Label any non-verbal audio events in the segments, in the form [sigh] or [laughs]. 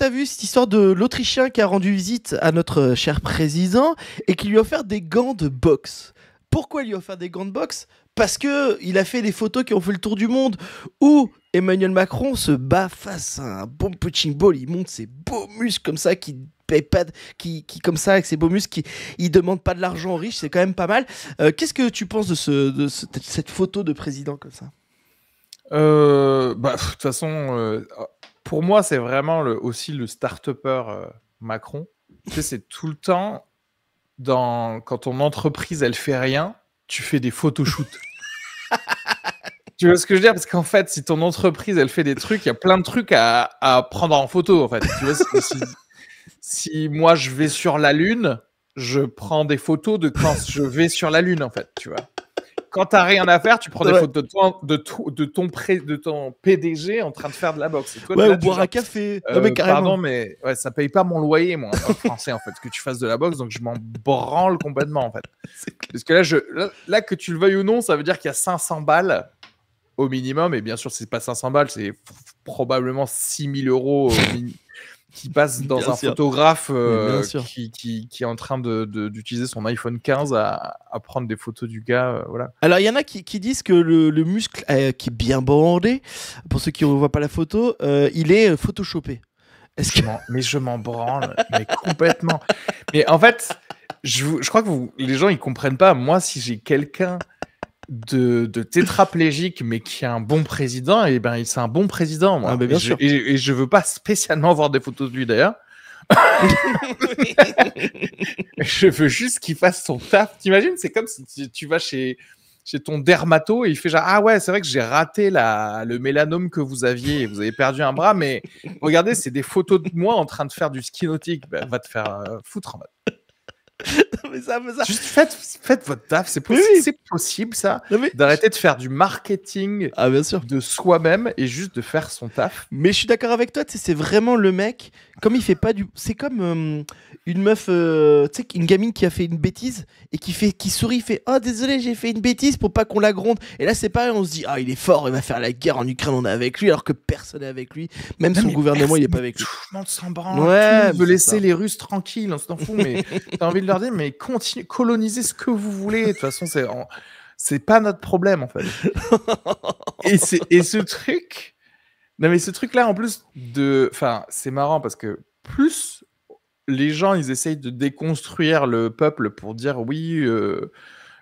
tu as vu cette histoire de l'Autrichien qui a rendu visite à notre euh, cher président et qui lui a offert des gants de boxe. Pourquoi lui a offert des gants de boxe Parce que il a fait des photos qui ont fait le tour du monde où Emmanuel Macron se bat face à un bon punching ball. Il monte ses beaux muscles comme ça qui pas qui, qui comme ça avec ses beaux muscles qui il demande pas de l'argent aux riches c'est quand même pas mal euh, qu'est-ce que tu penses de, ce, de cette photo de président comme ça euh, bah de toute façon pour moi, c'est vraiment aussi le start euh, Macron. Tu sais, c'est tout le temps, dans, quand ton entreprise, elle fait rien, tu fais des photoshoots. [laughs] tu vois ce que je veux dire Parce qu'en fait, si ton entreprise, elle fait des trucs, il y a plein de trucs à, prendre en photo, en fait. si, si, moi, je vais sur la Lune, je prends des photos de quand je vais sur la Lune, en fait, tu vois quand t'as rien à faire, tu prends des ouais. de ton PDG en train de faire de la boxe. ouais, ou boire un café. Euh, pardon, mais ouais, ça paye pas mon loyer, moi, en français, en fait, que tu fasses de la boxe, donc je m'en branle complètement, en fait. [laughs] Parce que là, là, que tu le veuilles ou non, ça veut dire qu'il y a 500 balles au minimum, et bien sûr, c'est pas 500 balles, c'est probablement 6000 euros qui passe dans un photographe euh, qui, qui, est en train d'utiliser de, d'utiliser son iPhone 15 à, à, prendre des photos du gars. Euh, voilà. Alors, il y en a qui, qui disent que le, le muscle, euh, qui est bien bandé, pour ceux qui ne voient pas la photo, il est photoshopé. est mais je m'en branle, complètement. Mais en fait, je, je crois que vous, les gens, ils comprennent pas. Moi, si j'ai quelqu'un de, tétraplégique, mais qui a un bon président, et ben c'est un bon président. Moi. Ah, et, Je, et, veux pas spécialement voir des photos de lui d'ailleurs. [laughs] je veux juste qu'il fasse son taf. T'imagines, c'est comme si tu, vas chez, chez ton dermato et il fait genre ah ouais c'est vrai que j'ai raté la, le mélanome que vous aviez, vous avez perdu un bras, mais regardez c'est des photos de moi en train de faire du ski nautique. Ben, va te faire euh, foutre. En mode ça, Juste faites, votre taf, c'est possible, possible, ça, d'arrêter de faire du marketing ah, bien sûr. de soi-même et juste de faire son taf. Mais je suis d'accord avec toi, c'est vraiment le mec, comme il fait pas du... C'est comme euh, une meuf, euh, tu sais, une gamine qui a fait une bêtise et qui, fait, qui sourit, fait « Oh désolé, j'ai fait une bêtise pour pas qu'on la gronde ». Et là c'est pareil, on se dit « Ah il est fort, il va faire la guerre en Ukraine, on est avec lui alors que personne n'est avec lui, même son gouvernement il est pas avec lui ». Tout ouais, laisser les Russes tranquilles, on s'en fout, mais [laughs] t'as envie de leur mais continue, colonisez ce que vous voulez. De toute façon, c'est, c'est pas notre problème, en fait. [laughs] et, c'est, et ce truc. Non, mais ce truc-là, en plus de. Enfin, c'est marrant parce que plus les gens, ils essayent de déconstruire le peuple pour dire oui, euh,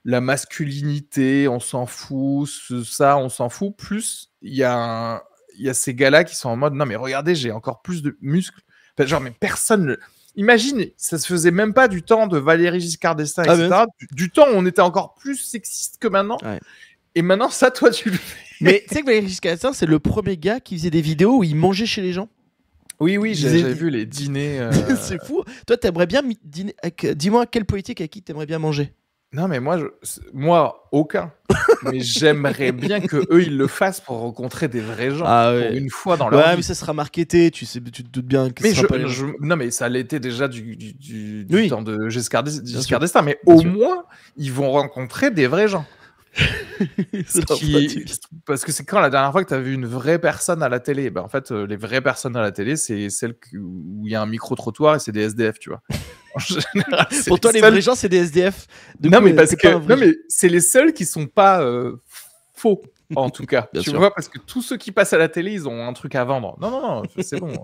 la masculinité, on s'en fout, ce, ça, on s'en fout, plus il y, a un... y a ces gars-là qui sont en mode non, mais regardez, j'ai encore plus de muscles. genre, mais personne imagine, ça se faisait même pas du temps de Valérie Giscard d'Estaing, ah, Du, temps on était encore plus sexiste que maintenant. Et maintenant, ça, toi, tu le fais. Mais tu sais que Valérie Giscard d'Estaing, c'est le premier gars qui faisait des vidéos où il mangeait chez les gens. Oui, oui, j'ai vu les dîners. [laughs] Euh, c'est fou. Toi, t'aimerais bien dîner. Euh, dis-moi quelle politique à qui aimerais bien manger non, mais moi, je... moi aucun. mais j'aimerais bien que eux ils le fassent pour rencontrer des vrais gens ah une fois dans leur mais ça sera marketé, tu sais, tu te doutes bien que mais ça non, mais ça l'était déjà du, temps de Giscard, d'Estaing, mais au moins ils vont rencontrer des vrais gens. [laughs] Parce que c'est quand la dernière fois que tu as vu une vraie personne à la télé bah, En fait, euh, les vraies personnes à la télé, c'est celles où il y a un micro-trottoir et c'est des SDF, tu vois. [laughs] [laughs] Pour toi, les, vrais gens, c'est des SDF. non, mais euh, parce que... non, mais c'est les seuls qui sont pas euh, faux en tout cas. tu vois, parce que tous ceux qui passent à la télé, ils ont un truc à vendre. Non, non, non, c'est bon.